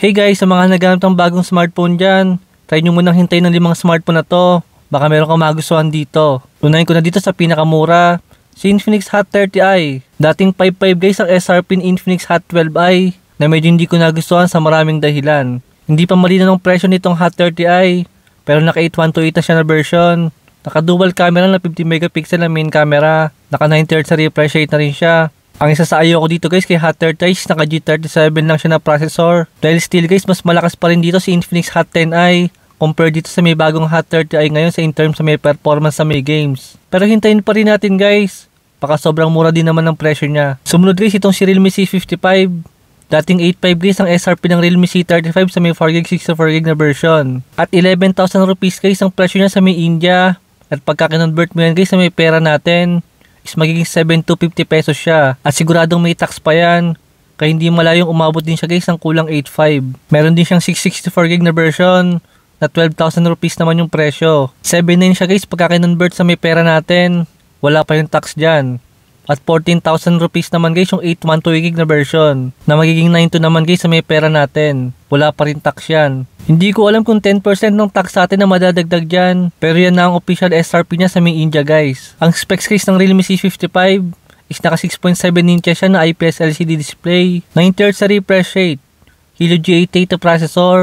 Hey guys, sa mga naghahanap ng bagong smartphone dyan, try nyo munang hintayin ng limang smartphone na to. Baka meron kang magustuhan dito. Unahin ko na dito sa pinakamura, si Infinix Hot 30i. Dating 5.5 guys ang SR pin Infinix Hot 12i na medyo hindi ko nagustuhan sa maraming dahilan. Hindi pa malina ng presyo nitong Hot 30i pero naka 8128 na siya na version. Naka dual camera na 50 megapixel na main camera. Naka 90 930 refresh rate na rin siya. Ang isa sa ayaw ko dito guys kay Hot 30 naka G37 lang siya na processor. Dahil still guys mas malakas pa rin dito si Infinix Hot 10i compared dito sa may bagong Hot 30i ngayon sa in terms sa may performance sa may games. Pero hintayin pa rin natin guys. Paka sobrang mura din naman ng presyo niya. Sumunod guys itong si Realme C55. Dating 8.5 guys ang SRP ng Realme C35 sa may 4GB 64GB na version. At 11,000 rupees guys ang presyo niya sa may India. At pagka-convert mo yan guys sa may pera natin, is magiging 7250 pesos siya. At siguradong may tax pa yan. Kaya hindi malayong umabot din siya guys ng kulang 8.5. Meron din siyang 664 gb na version na 12,000 rupees naman yung presyo. 7 7.9 siya guys pagka-convert sa may pera natin. Wala pa yung tax dyan at 14,000 rupees naman guys yung 812 gig na version na magiging 9 to naman guys sa may pera natin. Wala pa rin tax yan. Hindi ko alam kung 10% ng tax sa atin na madadagdag dyan pero yan na ang official SRP niya sa may India guys. Ang specs guys ng Realme C55 is naka 6.7 inches siya na IPS LCD display, 90Hz refresh rate, Helio g 88 processor,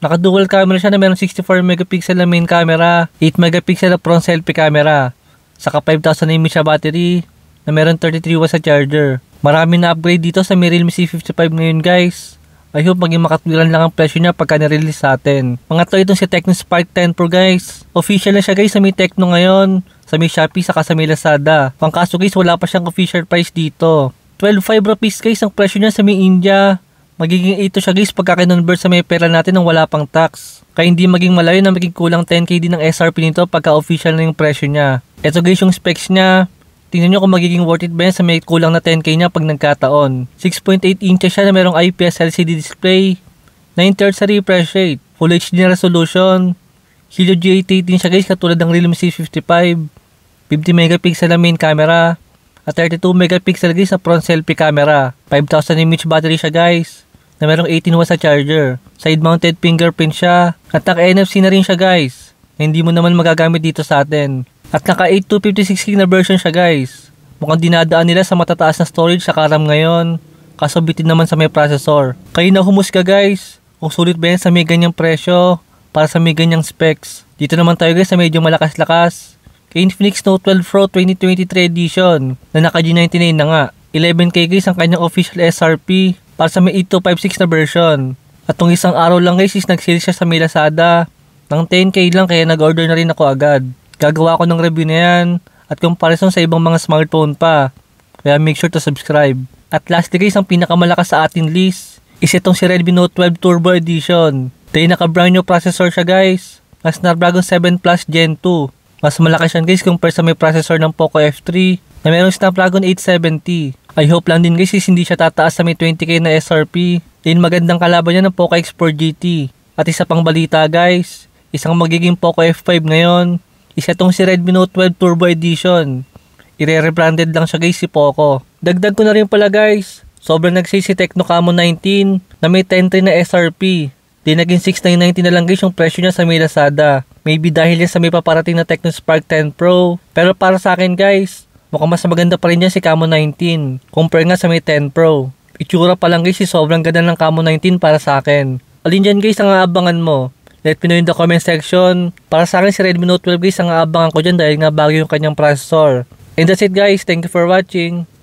Naka dual camera siya na mayroong 64 megapixel na main camera, 8 megapixel na front selfie camera, saka 5000 mAh battery, na meron 33 watts sa charger. Marami na upgrade dito sa may Realme C55 ngayon guys. I hope maging makatwiran lang ang presyo niya pagka nirelease sa atin. Mga to itong si Tecno Spark 10 Pro guys. Official na siya guys sa Mi Tecno ngayon, sa Mi Shopee saka sa may Lazada. Pangkaso guys wala pa siyang official price dito. 12.5 rupees guys ang presyo niya sa Mi India. Magiging 8 siya guys pagka kinonvert sa may pera natin ng wala pang tax. Kaya hindi maging malayo na maging kulang 10k din ng SRP nito pagka official na yung presyo niya. Ito guys yung specs niya. Tingnan nyo kung magiging worth it ba yan sa may kulang na 10K niya pag nagkataon. 6.8 inches siya na mayroong IPS LCD display, 9.3 sa refresh rate, Full HD na resolution, Helio G818 siya guys katulad ng Realme C55, 50 megapixel na main camera, at 32 megapixel guys sa front selfie camera. 5,000 mAh battery siya guys, na mayroong 18 watts sa charger. Side mounted fingerprint siya, at naka NFC na rin siya guys hindi mo naman magagamit dito sa atin. At naka 8256GB na version siya guys. Mukhang dinadaan nila sa matataas na storage sa karam ngayon. Kaso bitin naman sa may processor. Kayo na humusga guys. Kung sulit ba yan sa may ganyang presyo para sa may ganyang specs. Dito naman tayo guys sa medyo malakas-lakas. Kay Infinix Note 12 Pro 2023 edition na naka G99 na nga. 11K guys ang kanyang official SRP para sa may 8256 na version. At tong isang araw lang guys is nag siya sa may Lazada nang 10k lang kaya nag-order na rin ako agad. Gagawa ako ng review na yan at comparison sa ibang mga smartphone pa. Kaya make sure to subscribe. At lastly guys, ang pinakamalakas sa ating list is itong si Redmi Note 12 Turbo Edition. Dahil naka brand new processor siya guys. Na Snapdragon 7 Plus Gen 2. Mas malakas yan guys compare sa may processor ng Poco F3 na merong Snapdragon 870. I hope lang din guys is hindi siya tataas sa may 20k na SRP. Dahil magandang kalaban niya ng Poco X4 GT. At isa pang balita guys, Isang magiging Poco F5 ngayon. Isa tong si Redmi Note 12 Turbo Edition. Ire-replanted lang siya guys si Poco. Dagdag ko na rin pala guys. Sobrang nagsisi Tecno Camo 19 na may 10 na SRP. Di naging 6,990 na lang guys yung presyo niya sa may Lazada. Maybe dahil yan sa may paparating na Tecno Spark 10 Pro. Pero para sa akin guys, mukhang mas maganda pa rin yan si Camo 19. Compare nga sa may 10 Pro. Itsura pa lang guys, si sobrang ganda ng Camo 19 para sa akin. Alin dyan guys ang aabangan mo? Let me know in the comment section. Para sa akin si Redmi Note 12 guys, ang aabangan ko dyan dahil nga bago yung kanyang processor. And that's it guys. Thank you for watching.